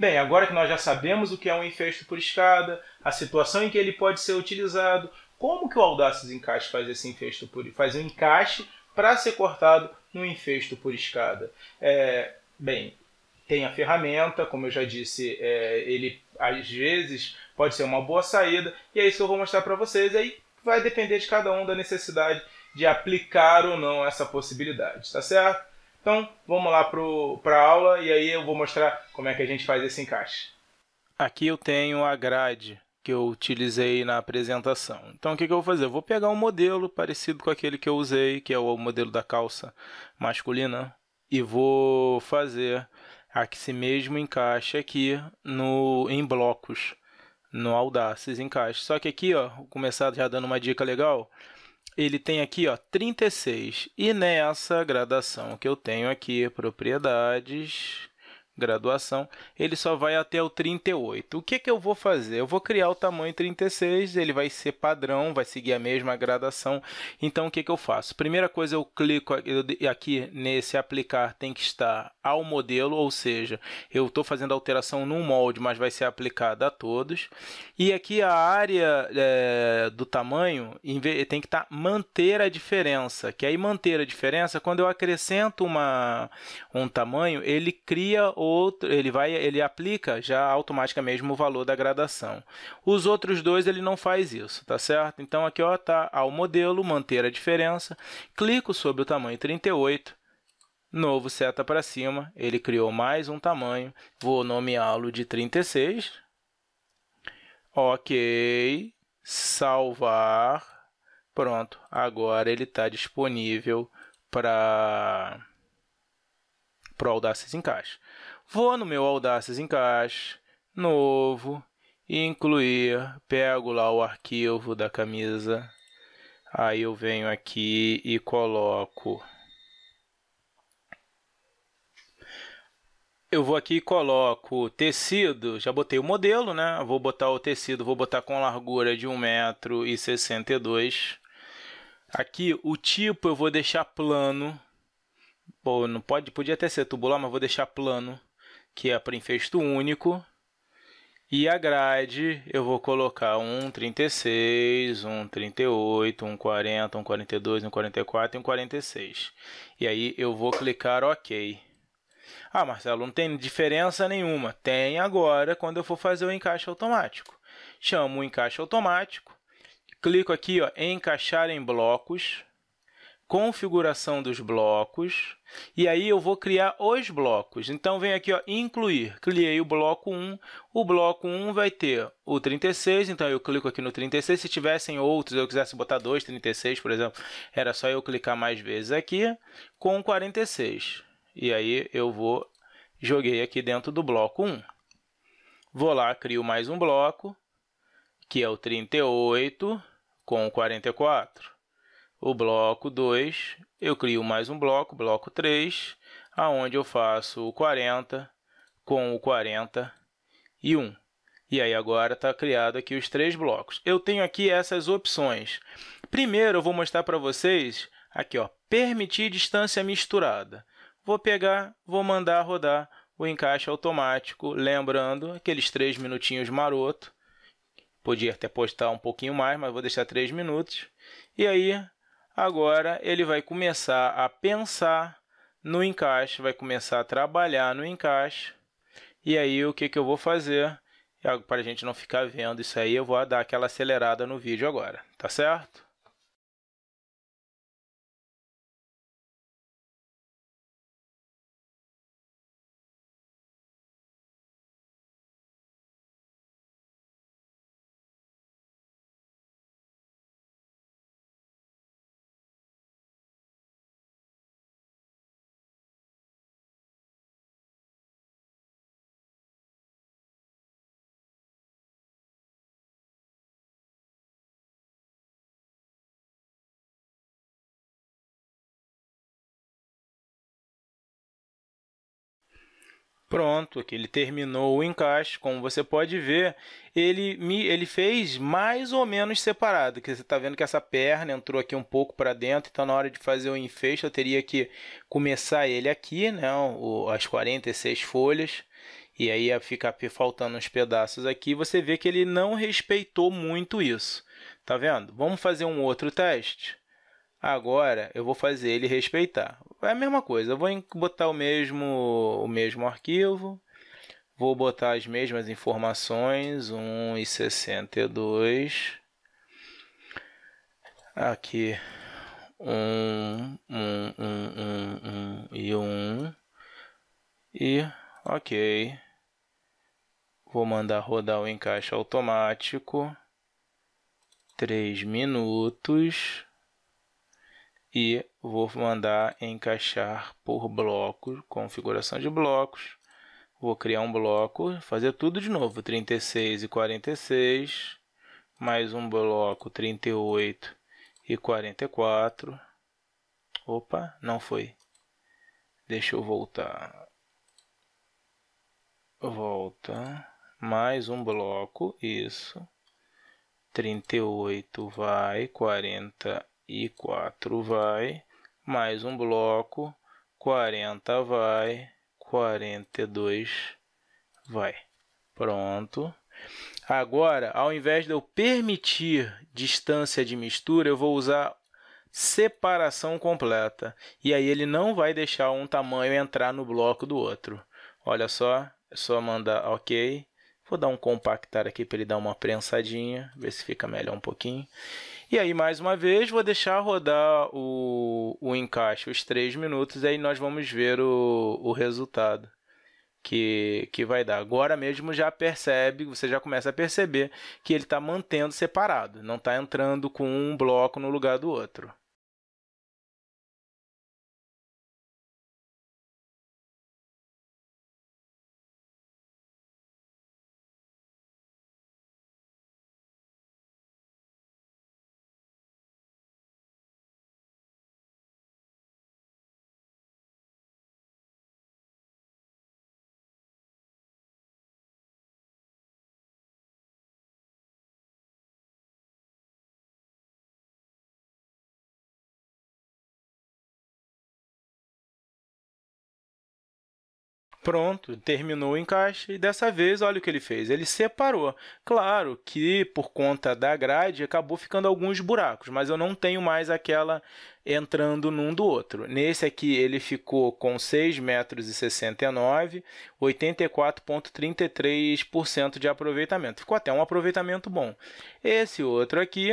Bem, agora que nós já sabemos o que é um infesto por escada, a situação em que ele pode ser utilizado, como que o Audacity Encaixe faz esse infesto por faz um encaixe para ser cortado no infesto por escada? É, bem, tem a ferramenta, como eu já disse, é, ele às vezes pode ser uma boa saída, e é isso que eu vou mostrar para vocês. Aí vai depender de cada um da necessidade de aplicar ou não essa possibilidade, tá certo? Então, vamos lá para a aula e aí eu vou mostrar como é que a gente faz esse encaixe. Aqui eu tenho a grade que eu utilizei na apresentação. Então, o que, eu vou fazer? Eu vou pegar um modelo parecido com aquele que eu usei, que é o modelo da calça masculina, e vou fazer esse mesmo encaixe aqui no, em blocos, no Audacity Encaixe. Só que aqui, ó, vou começar já dando uma dica legal, ele tem aqui ó, 36. E nessa gradação que eu tenho aqui, propriedades, graduação, ele só vai até o 38. O que, que eu vou fazer? Eu vou criar o tamanho 36, ele vai ser padrão, vai seguir a mesma gradação. Então, o que, que eu faço? Primeira coisa, eu clico aqui nesse aplicar, tem que estar ao modelo, ou seja, eu estou fazendo alteração num molde, mas vai ser aplicada a todos. E aqui a área é, do tamanho tem que estar tá, manter a diferença, que aí manter a diferença, quando eu acrescento uma, um tamanho, ele cria o outro, ele vai, ele aplica já automaticamente mesmo o valor da gradação. Os outros dois ele não faz isso, tá certo? Então aqui ó, tá ao modelo, manter a diferença, clico sobre o tamanho 38, novo seta para cima, ele criou mais um tamanho, vou nomeá-lo de 36. OK, salvar. Pronto, agora ele está disponível para para o Audacity encaixe. Vou no meu Audaces Encaixe, novo, e incluir, pego lá o arquivo da camisa, aí eu venho aqui e coloco. Eu vou aqui e coloco tecido, já botei o modelo, né? Vou botar o tecido, vou botar com largura de 1,62m. Aqui o tipo eu vou deixar plano. Pô, não pode, podia até ser tubular, mas vou deixar plano que é para infesto único. E a grade, eu vou colocar um 36, um 38, um 40, um 42, um 44 e um 46. E aí eu vou clicar OK. Ah, Marcelo, não tem diferença nenhuma. Tem agora quando eu for fazer o encaixe automático. Chamo o encaixe automático, clico aqui ó, em encaixar em blocos configuração dos blocos, e aí eu vou criar os blocos. Então, vem aqui, ó, incluir. Criei o bloco 1. O bloco 1 vai ter o 36, então eu clico aqui no 36. Se tivessem outros, eu quisesse botar 2, 36, por exemplo, era só eu clicar mais vezes aqui, com 46. E aí eu vou, joguei aqui dentro do bloco 1. Vou lá, crio mais um bloco, que é o 38 com 44 o bloco 2, eu crio mais um bloco, bloco 3, aonde eu faço o 40 com o 40 e 1. E aí agora está criado aqui os três blocos. Eu tenho aqui essas opções. Primeiro eu vou mostrar para vocês aqui, ó, permitir distância misturada. Vou pegar, vou mandar rodar o encaixe automático, lembrando aqueles três minutinhos maroto. Podia até postar um pouquinho mais, mas vou deixar três minutos. E aí Agora ele vai começar a pensar no encaixe, vai começar a trabalhar no encaixe. E aí o que, que eu vou fazer? É Para a gente não ficar vendo isso aí, eu vou dar aquela acelerada no vídeo agora, tá certo? Pronto, aqui ele terminou o encaixe, como você pode ver, ele me ele fez mais ou menos separado, que você está vendo que essa perna entrou aqui um pouco para dentro, então na hora de fazer o enfecho, eu teria que começar ele aqui, né, o, as 46 folhas, e aí ficar faltando uns pedaços aqui, você vê que ele não respeitou muito isso, tá vendo? Vamos fazer um outro teste? Agora eu vou fazer ele respeitar. É a mesma coisa, eu vou botar o mesmo, o mesmo arquivo, vou botar as mesmas informações, 1,62. Aqui, 1, 1, 1, 1, 1 e 1. E, ok. Vou mandar rodar o encaixe automático. 3 minutos e vou mandar encaixar por blocos, configuração de blocos. Vou criar um bloco, fazer tudo de novo, 36 e 46, mais um bloco 38 e 44. Opa, não foi. Deixa eu voltar. Volta. Mais um bloco, isso. 38 vai, 40 e 4 vai, mais um bloco, 40 vai, 42 vai. Pronto. Agora, ao invés de eu permitir distância de mistura, eu vou usar separação completa. E aí ele não vai deixar um tamanho entrar no bloco do outro. Olha só, é só mandar OK. Vou dar um compactar aqui para ele dar uma prensadinha, ver se fica melhor um pouquinho. E aí, mais uma vez, vou deixar rodar o, o encaixe, os 3 minutos, e aí nós vamos ver o, o resultado que, que vai dar. Agora mesmo já percebe, você já começa a perceber que ele está mantendo separado, não está entrando com um bloco no lugar do outro. Pronto, terminou o encaixe e dessa vez, olha o que ele fez. Ele separou. Claro que por conta da grade acabou ficando alguns buracos, mas eu não tenho mais aquela entrando num do outro. Nesse aqui ele ficou com 6,69 metros, 84,33% de aproveitamento. Ficou até um aproveitamento bom. Esse outro aqui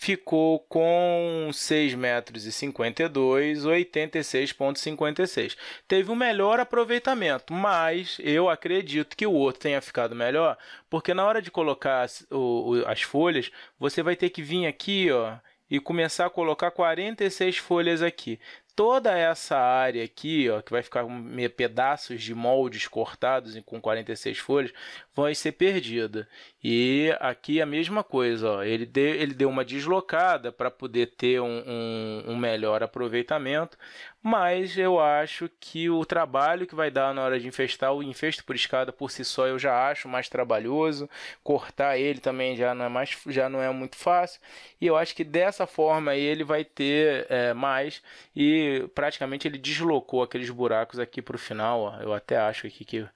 ficou com 6,52 metros e 52, 86.56. Teve um melhor aproveitamento, mas eu acredito que o outro tenha ficado melhor, porque na hora de colocar as, o, as folhas, você vai ter que vir aqui, ó, e começar a colocar 46 folhas aqui toda essa área aqui, ó, que vai ficar meio pedaços de moldes cortados com 46 folhas, vai ser perdida. E aqui a mesma coisa, ó, ele, deu, ele deu uma deslocada para poder ter um, um, um melhor aproveitamento, mas eu acho que o trabalho que vai dar na hora de infestar o infesto por escada por si só eu já acho mais trabalhoso, cortar ele também já não é mais já não é muito fácil e eu acho que dessa forma ele vai ter é, mais e praticamente ele deslocou aqueles buracos aqui para o final, ó. eu até acho aqui que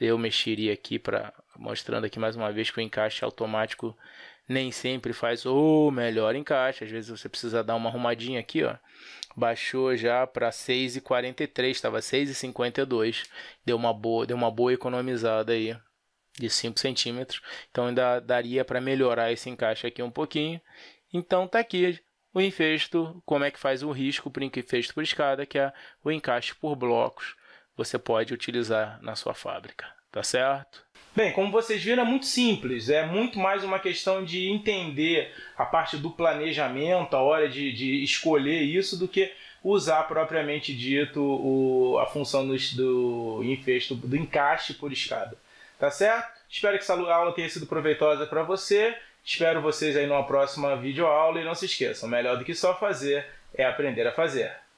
eu mexeria aqui para mostrando aqui mais uma vez que o encaixe automático nem sempre faz o melhor encaixe, às vezes você precisa dar uma arrumadinha aqui, ó. Baixou já para 6,43, estava 6,52. Deu uma boa, deu uma boa economizada aí de 5 centímetros. Então ainda daria para melhorar esse encaixe aqui um pouquinho. Então tá aqui o infesto, como é que faz o risco para infesto por escada, que é o encaixe por blocos. Você pode utilizar na sua fábrica, tá certo? Bem, como vocês viram, é muito simples. É muito mais uma questão de entender a parte do planejamento, a hora de, de escolher isso, do que usar propriamente dito o, a função do, do infesto, do encaixe por escada. Tá certo? Espero que essa aula tenha sido proveitosa para você. Espero vocês aí numa próxima videoaula e não se esqueçam, melhor do que só fazer é aprender a fazer.